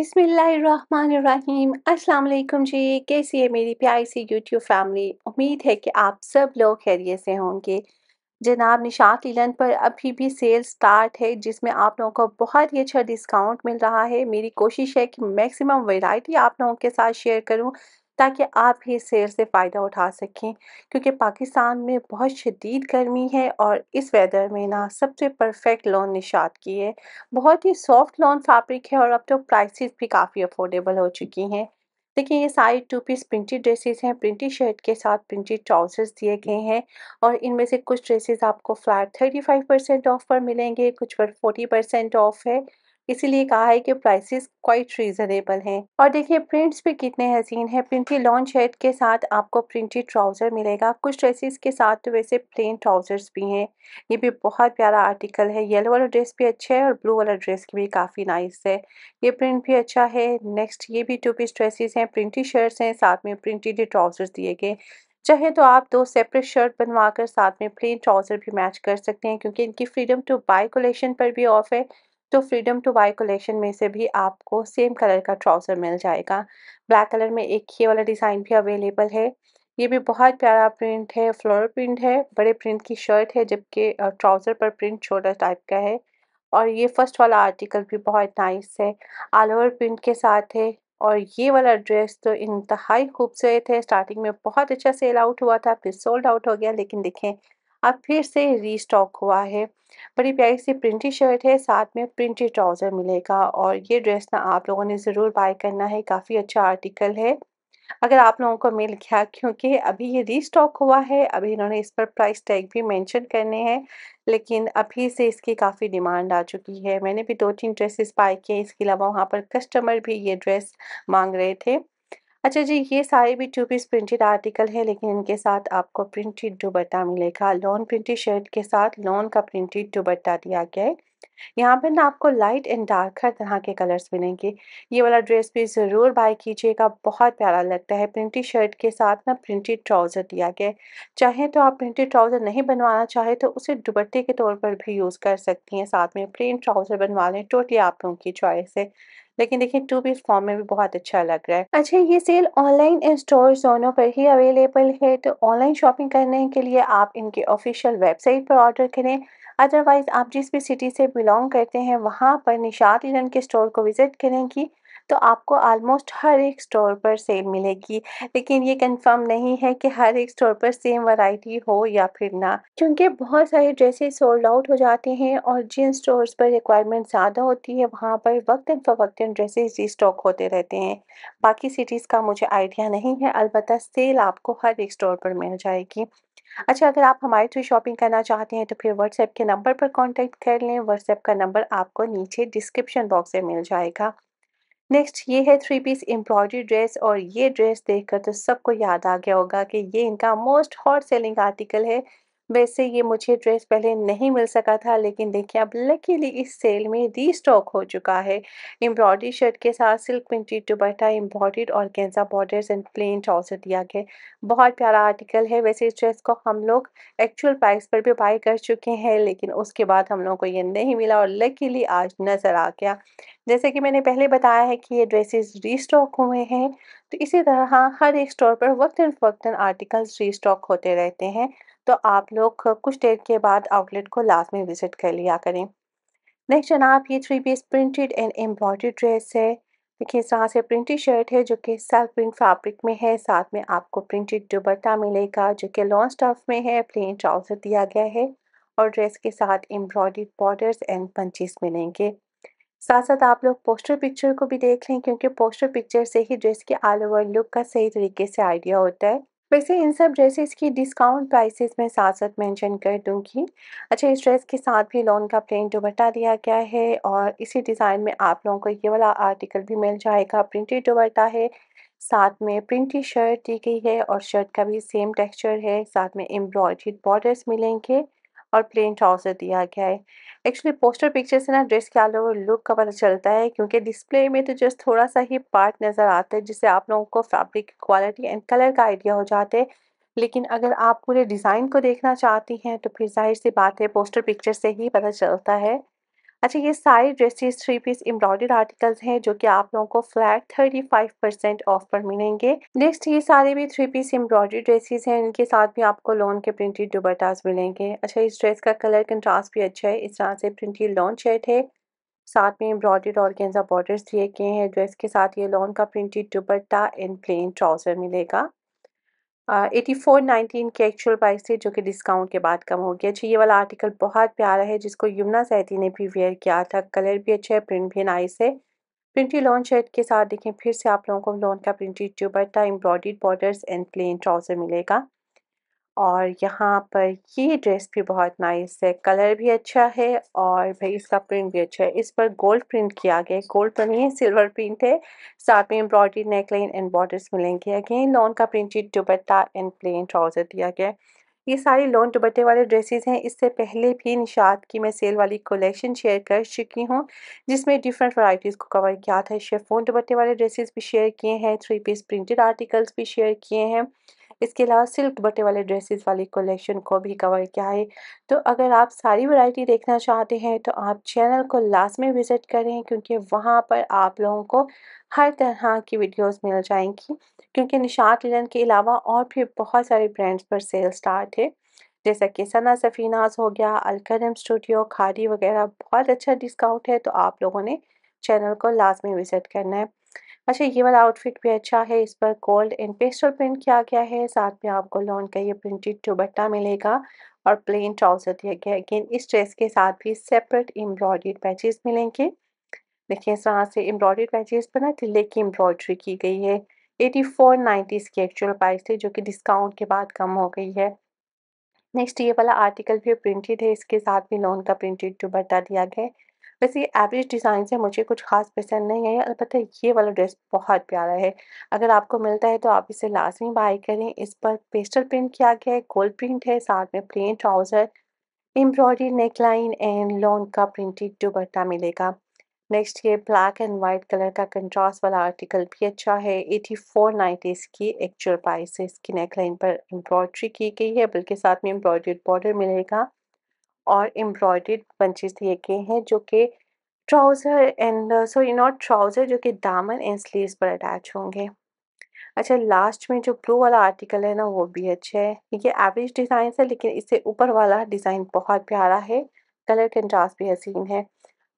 बिसमीम अस्सलाम जी कैसी है मेरी प्यारी सी यूट्यूब फैमिली उम्मीद है कि आप सब लोग खैरियत से होंगे जनाब निशात लीलन पर अभी भी सेल स्टार्ट है जिसमें आप लोगों को बहुत ही अच्छा डिस्काउंट मिल रहा है मेरी कोशिश है कि मैक्सिमम वैरायटी आप लोगों के साथ शेयर करूं ताकि आप भी इस शेयर से फ़ायदा उठा सकें क्योंकि पाकिस्तान में बहुत शदीद गर्मी है और इस वेदर में ना सबसे परफेक्ट लॉन निशात की है बहुत ही सॉफ्ट लॉन फैब्रिक है और अब तो प्राइसेस भी काफ़ी अफोर्डेबल हो चुकी हैं देखिए ये सारे टू पीस प्रिंटेड ड्रेसेस हैं प्रिंटेड शर्ट के साथ प्रिंटेड ट्राउजर्स दिए गए हैं और इनमें से कुछ ड्रेसेस आपको flat thirty five percent off पर मिलेंगे कुछ पर फोर्टी परसेंट ऑफ है इसीलिए कहा है कि प्राइसेस क्वाइट रीजनेबल हैं और देखिए प्रिंट्स भी कितने हसीन हैं प्रिंटी लॉन्च हेड के साथ आपको प्रिंटेड ट्राउज़र मिलेगा कुछ ड्रेसेस के साथ तो वैसे प्लेन ट्राउज़र्स भी हैं ये भी बहुत प्यारा आर्टिकल है येलो वाला ड्रेस भी अच्छा है और ब्लू वाला ड्रेस भी काफ़ी नाइस है ये प्रिंट भी अच्छा है नेक्स्ट ये भी टू पीस ड्रेसेस हैं प्रिंटी शर्ट्स हैं साथ में प्रिंटेड ट्राउज़र्स दिए गए चाहे तो आप दो सेपरेट शर्ट बनवाकर साथ में प्लेन ट्राउज़र भी मैच कर सकते हैं क्योंकि इनकी फ्रीडम टू बाय कलेक्शन पर भी ऑफ है तो फ्रीडम टू बाई कलेक्शन में से भी आपको सेम कलर का ट्राउज़र मिल जाएगा ब्लैक कलर में एक ही वाला डिज़ाइन भी अवेलेबल है ये भी बहुत प्यारा प्रिंट है फ्लोर प्रिंट है बड़े प्रिंट की शर्ट है जबकि ट्राउज़र पर प्रिंट छोटा टाइप का है और ये फर्स्ट वाला आर्टिकल भी बहुत नाइस है ऑल ओवर प्रिंट के साथ है और ये वाला ड्रेस तो इंतहाई खूबसूरत है स्टार्टिंग में बहुत अच्छा सेल आउट हुआ था फिर सोल्ड आउट हो गया लेकिन देखें अब फिर से रीस्टॉक हुआ है बड़ी प्यारी सी प्रिंटी शर्ट है साथ में प्रिंटी ट्राउज़र मिलेगा और ये ड्रेस ना आप लोगों ने ज़रूर बाय करना है काफ़ी अच्छा आर्टिकल है अगर आप लोगों को मिल गया क्योंकि अभी ये रीस्टॉक हुआ है अभी इन्होंने इस पर प्राइस टैग भी मेंशन करने हैं लेकिन अभी से इसकी काफ़ी डिमांड आ चुकी है मैंने भी दो तीन ड्रेसेस बाय किए इसके अलावा वहाँ पर कस्टमर भी ये ड्रेस मांग रहे थे अच्छा जी ये सारे भी टू पीस प्रिंटेड आर्टिकल है लेकिन इनके साथ आपको प्रिंटेड दुबट्टा मिलेगा लॉन प्रिंटेड शर्ट के साथ लॉन का प्रिंटेड दुबट्टा दिया गया है यहाँ पर ना आपको लाइट एंड डार्क हर तरह के कलर्स मिलेंगे ये वाला ड्रेस भी ज़रूर बाय कीजिएगा बहुत प्यारा लगता है प्रिंटेड शर्ट के साथ ना प्रिंटेड ट्राउज़र दिया गया है चाहे तो आप प्रिंटेड ट्राउज़र नहीं बनवाना चाहे तो उसे दुबट्टे के तौर पर भी यूज़ कर सकती हैं साथ में प्लेन ट्राउज़र बनवा लें टोटली तो आप लोगों की चॉइस है लेकिन देखिए टू पीस फॉर्म में भी बहुत अच्छा लग रहा है अच्छा ये सेल ऑनलाइन स्टोर दोनों पर ही अवेलेबल है तो ऑनलाइन शॉपिंग करने के लिए आप इनके ऑफिशियल वेबसाइट पर ऑर्डर करें अदरवाइज आप जिस भी सिटी से बिलोंग करते हैं वहाँ पर निशात ईरन के स्टोर को विजिट करें कि तो आपको आलमोस्ट हर एक स्टोर पर सेम मिलेगी लेकिन ये कंफर्म नहीं है कि हर एक स्टोर पर सेम वैरायटी हो या फिर ना क्योंकि बहुत सारे ड्रेसेस सोल्ड आउट हो जाते हैं और जिन स्टोर्स पर रिक्वायरमेंट ज़्यादा होती है वहाँ पर वक्ता फ़वक्ता ड्रेसेस रिस्टॉक होते रहते हैं बाकी सिटीज़ का मुझे आइडिया नहीं है अलबत्त सेल आपको हर एक स्टोर पर मिल जाएगी अच्छा अगर आप हमारे थ्रू शॉपिंग करना चाहते हैं तो फिर व्हाट्सएप के नंबर पर कांटेक्ट कर लें व्हाट्सएप का नंबर आपको नीचे डिस्क्रिप्शन बॉक्स में मिल जाएगा नेक्स्ट ये है थ्री पीस एम्ब्रॉयडरी ड्रेस और ये ड्रेस देखकर तो सबको याद आ गया होगा कि ये इनका मोस्ट हॉट सेलिंग आर्टिकल है वैसे ये मुझे ड्रेस पहले नहीं मिल सका था लेकिन देखिए अब लकीली इस सेल में री स्टॉक हो चुका है एम्ब्रॉयडरी शर्ट के साथ सिल्क प्रिंटेड दुपट्टा एम्ब्रॉयड और गेंजा बॉर्डर्स एंड प्लेन ट्राउजर दिया गया बहुत प्यारा आर्टिकल है वैसे इस ड्रेस को हम लोग एक्चुअल प्राइस पर भी बाई कर चुके हैं लेकिन उसके बाद हम लोगों को ये नहीं मिला और लकीली आज नज़र आ गया जैसे कि मैंने पहले बताया है कि ये ड्रेसेस रीस्टॉक हुए हैं तो इसी तरह हर एक स्टोर पर वक्ता फ़क्ता आर्टिकल्स रीस्टॉक होते रहते हैं तो आप लोग कुछ देर के बाद आउटलेट को लाजमी विज़िट कर लिया करें नेक्स्ट जनाब ये three piece printed and embroidered dress है देखिए इस तरह से प्रिंटेड शर्ट है जो कि सेल्फ प्रिंट फैब्रिक में है साथ में आपको प्रिंटेड दुबट्टा मिलेगा जो कि लॉन्ग स्टफ में है प्लेन ट्राउज़र दिया गया है और ड्रेस के साथ एम्ब्रॉयड बॉर्डर्स एंड पंचेस मिलेंगे साथ साथ आप लोग पोस्टर पिक्चर को भी देख लें क्योंकि पोस्टर पिक्चर से ही ड्रेस के ऑल ओवर लुक का सही तरीके से आइडिया होता है वैसे इन सब ड्रेसेस की डिस्काउंट प्राइसेस मैं साथ साथ मेंशन कर दूंगी अच्छा इस ड्रेस के साथ भी लोन का प्लेन दुबट्टा दिया गया है और इसी डिज़ाइन में आप लोगों को ये वाला आर्टिकल भी मिल जाएगा प्रिंटेड दुबट्टा है साथ में प्रिंटी शर्ट दी गई है और शर्ट का भी सेम टेक्सचर है साथ में एम्ब्रॉयड्रीड बॉर्डर्स मिलेंगे और प्लेन ट्राउजर दिया गया है एक्चुअली पोस्टर पिक्चर से ना ड्रेस के लोग लुक का पता चलता है क्योंकि डिस्प्ले में तो जस्ट थोड़ा सा ही पार्ट नज़र आता है जिससे आप लोगों को फैब्रिक क्वालिटी एंड कलर का आइडिया हो जाता है लेकिन अगर आप पूरे डिज़ाइन को देखना चाहती हैं तो फिर जाहिर सी बात है पोस्टर पिक्चर से ही पता चलता है अच्छा ये सारे dresses three piece embroidered articles हैं जो कि आप लोगों को flat thirty five percent off पर मिलेंगे नेक्स्ट ये सारे भी थ्री पीस एम्ब्रॉयडरी ड्रेसेस हैं इनके साथ भी आपको लोन के प्रिंटेड दुबट्टास मिलेंगे अच्छा इस ड्रेस का कलर कंट्रास्ट भी अच्छा है इस तरह से प्रिंटेड लॉन शर्ट है साथ में एम्ब्रॉयडर्ड और गेंजा बॉर्डर दिए गए हैं ड्रेस के साथ ये लॉन का printed dupatta and plain trouser मिलेगा एटी फोर नाइनटीन के एक्चुअल प्राइस थी जो कि डिस्काउंट के बाद कम हो गया अच्छा ये वाला आर्टिकल बहुत प्यारा है जिसको यमुना सैदी ने भी वेयर किया था कलर भी अच्छा है प्रिंट भी नाइस है प्रिंटी लॉन्च शर्ट के साथ देखें फिर से आप लोगों को लॉन का प्रिंटेड था एम्ब्रॉयड बॉर्डर्स एंड प्लेन ट्राउज़र मिलेगा और यहाँ पर ये ड्रेस भी बहुत नाइस है कलर भी अच्छा है और भाई इसका प्रिंट भी अच्छा है इस पर गोल्ड प्रिंट किया गया गोल्ड तो नहीं है सिल्वर प्रिंट है साथ में एम्ब्रॉयडरी नेकलाइन एंड बॉर्डर्स मिलेंगे अगेन लॉन का printed dupatta and plain trouser दिया गया ये सारी लोन दुपट्टे वाले ड्रेसेस हैं इससे पहले भी निशात की मैं सेल वाली कलेक्शन शेयर कर चुकी हूँ जिसमें डिफरेंट वैरायटीज़ को कवर किया था शेफोन दुपट्टे वाले ड्रेसेस भी शेयर किए हैं थ्री पीस प्रिंटेड आर्टिकल्स भी शेयर किए हैं इसके अलावा सिल्क बटे वाले ड्रेसेस वाली कलेक्शन को भी कवर किया है तो अगर आप सारी वैरायटी देखना चाहते हैं तो आप चैनल को लास्ट में विज़िट करें क्योंकि वहाँ पर आप लोगों को हर तरह की वीडियोस मिल जाएंगी क्योंकि निशात लिनन के अलावा और भी बहुत सारे ब्रांड्स पर सेल स्टार्ट है जैसा कि सना सफ़ीनाज हो गया अलकरम स्टूडियो खादी वगैरह बहुत अच्छा डिस्काउंट है तो आप लोगों ने चैनल को लास्ट में विज़िट करना है अच्छा ये वाला आउटफिट भी अच्छा है इस पर गोल्ड एंड पेस्टल प्रिंट किया गया है साथ में आपको लॉन का ये प्रिंटेड दुबट्टा मिलेगा और प्लेन ट्राउज़र दिया गया अगेन इस ड्रेस के साथ भी सेपरेट एम्ब्रॉयड पैचेस मिलेंगे देखिए इस तरह से एम्ब्रॉयड पैचेस पर ना तिले की एम्ब्रॉयड्री की गई है एटी फोर नाइन्टी की एक्चुअल प्राइस थी जो कि डिस्काउंट के बाद कम हो गई है नेक्स्ट ये वाला आर्टिकल भी प्रिंटेड है इसके साथ भी लोन का प्रिंटेड दुपट्टा दिया गया है वैसे एवरेज डिज़ाइन से मुझे कुछ खास पसंद नहीं है अलबत्त ये वाला ड्रेस बहुत प्यारा है अगर आपको मिलता है तो आप इसे लाजमी बाई करें इस पर पेस्टल प्रिंट किया गया है गोल्ड प्रिंट है साथ में plain trouser embroidery neckline and lawn का प्रिंटेड दुपट्टा मिलेगा नेक्स्ट ये ब्लैक एंड वाइट कलर का कंट्रास्ट वाला आर्टिकल भी अच्छा है एटी फोर नाइन्टी इसकी एक्चुअल प्राइस है इसकी नेकलाइन पर एम्ब्रॉयड्री की गई है बल्कि साथ में एम्ब्रॉयड्रेड बॉर्डर मिलेगा और एम्ब्रॉयडेड पंचेस दिए गए हैं जो कि trouser and sorry not trouser जो कि दामन एंड स्लीव्स पर अटैच होंगे अच्छा लास्ट में जो ब्लू वाला आर्टिकल है ना वो भी अच्छा है ये एवरेज डिज़ाइन है लेकिन इससे ऊपर वाला डिज़ाइन बहुत प्यारा है कलर कंट्रास्ट भी हसीन है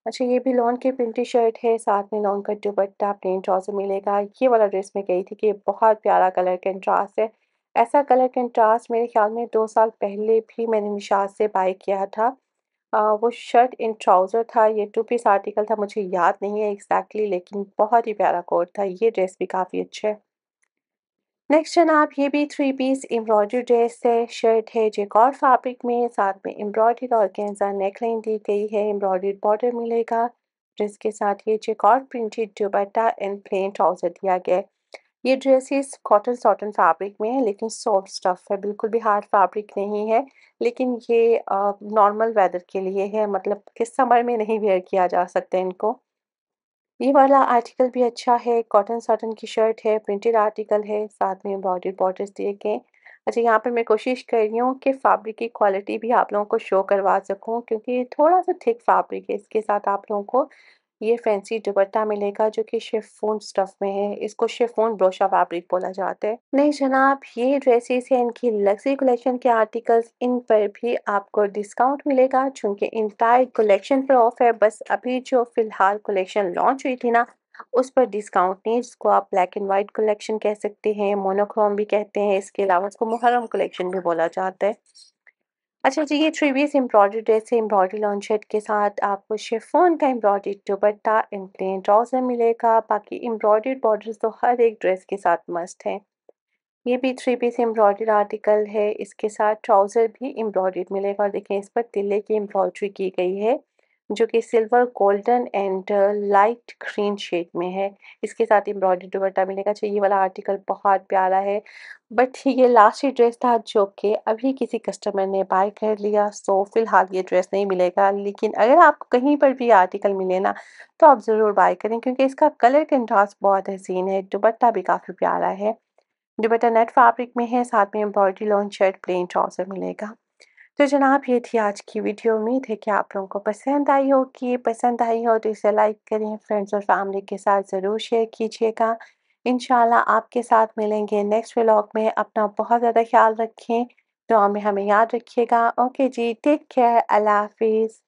अच्छा ये भी लॉन की प्रिंटी शर्ट है साथ में लॉन का दुपट्टा प्लेन ट्राउज़र मिलेगा ये वाला ड्रेस मैं कही थी कि ये बहुत प्यारा कलर कंट्रास्ट है ऐसा कलर कंट्रास्ट मेरे ख्याल में दो साल पहले भी मैंने निशाद से बाई किया था आ, वो शर्ट इन ट्राउज़र था ये टू पीस आर्टिकल था मुझे याद नहीं है एग्जैक्टली लेकिन बहुत ही प्यारा कोट था ये ड्रेस भी काफ़ी अच्छा है नेक्स्ट आप ये भी थ्री पीस एम्ब्रॉयडरी ड्रेस है शर्ट है जेकॉर्ड फैब्रिक में साथ में एम्ब्रॉयडरी और गेंजा नेकलाइन दी गई है एम्ब्रॉयडरी बॉर्डर मिलेगा ड्रेस के साथ ये jacquard printed dupatta and plain trouser दिया गया है ये ड्रेसेस कॉटन सॉटन फैब्रिक में है लेकिन सॉफ्ट स्टफ है बिल्कुल भी हार्ड फैब्रिक नहीं है लेकिन ये नॉर्मल वेदर के लिए है मतलब किस समर में नहीं वेयर किया जा सकता इनको ये वाला आर्टिकल भी अच्छा है कॉटन साटन की शर्ट है प्रिंटेड आर्टिकल है साथ में एम्ब्रॉयडर्ड बॉर्डर दिए गए अच्छा यहाँ पर मैं कोशिश कर रही हूँ कि फैब्रिक की क्वालिटी भी आप लोगों को शो करवा सकूँ क्योंकि थोड़ा सा थिक फैब्रिक है इसके साथ आप लोगों को ये फैंसी दुपट्टा मिलेगा जो कि शेफोन स्टफ में है इसको शेफोन ब्रोशा फैब्रिक बोला जाता है नहीं जनाब ये ड्रेसेस है इनकी लग्जरी कलेक्शन के आर्टिकल्स इन पर भी आपको डिस्काउंट मिलेगा चूंकि इंटायर कलेक्शन पर ऑफ है बस अभी जो फिलहाल कलेक्शन लॉन्च हुई थी ना उस पर डिस्काउंट नहीं जिसको आप ब्लैक एंड वाइट कलेक्शन कह सकते हैं मोनोक्रोम भी कहते हैं इसके अलावा उसको मुहर्रम कलेक्शन भी बोला जाता है अच्छा जी ये थ्री बीस एम्ब्रॉयडरी ड्रेस है एम्ब्रॉयडरी लॉन्चेट के साथ आपको शेफोन का embroidery dupatta in plain trousers में मिलेगा बाकी एम्ब्रॉयडरी बॉर्डर्स तो हर एक ड्रेस के साथ मस्त हैं ये भी थ्री पीस एम्ब्रॉयडर आर्टिकल है इसके साथ ट्राउज़र भी एम्ब्रॉयडर मिलेगा और देखिए इस पर तिले की एम्ब्रॉयडरी की गई है जो कि silver golden and light green shade में है इसके साथ एम्ब्रॉयडरी दुपट्टा मिलेगा चाहिए वाला आर्टिकल बहुत प्यारा है बट ये लास्ट ही ड्रेस था जो कि अभी किसी कस्टमर ने बाय कर लिया सो फिलहाल ये ड्रेस नहीं मिलेगा लेकिन अगर आपको कहीं पर भी आर्टिकल मिले ना तो आप ज़रूर बाय करें क्योंकि इसका कलर कंट्रास्ट बहुत हसीन है दुपट्टा भी काफ़ी प्यारा है दुपट्टा नेट फैब्रिक में है साथ में embroidery lawn shirt plain trouser मिलेगा तो जनाब ये थी आज की वीडियो उम्मीद है कि आप लोगों को पसंद आई हो कि पसंद आई हो तो इसे लाइक करें फ्रेंड्स और फैमिली के साथ ज़रूर शेयर कीजिएगा इन आपके साथ मिलेंगे नेक्स्ट व्लॉग में अपना बहुत ज़्यादा ख्याल रखें तो हमें हमें याद रखिएगा ओके जी टेक केयर अल्लाह हाफिज़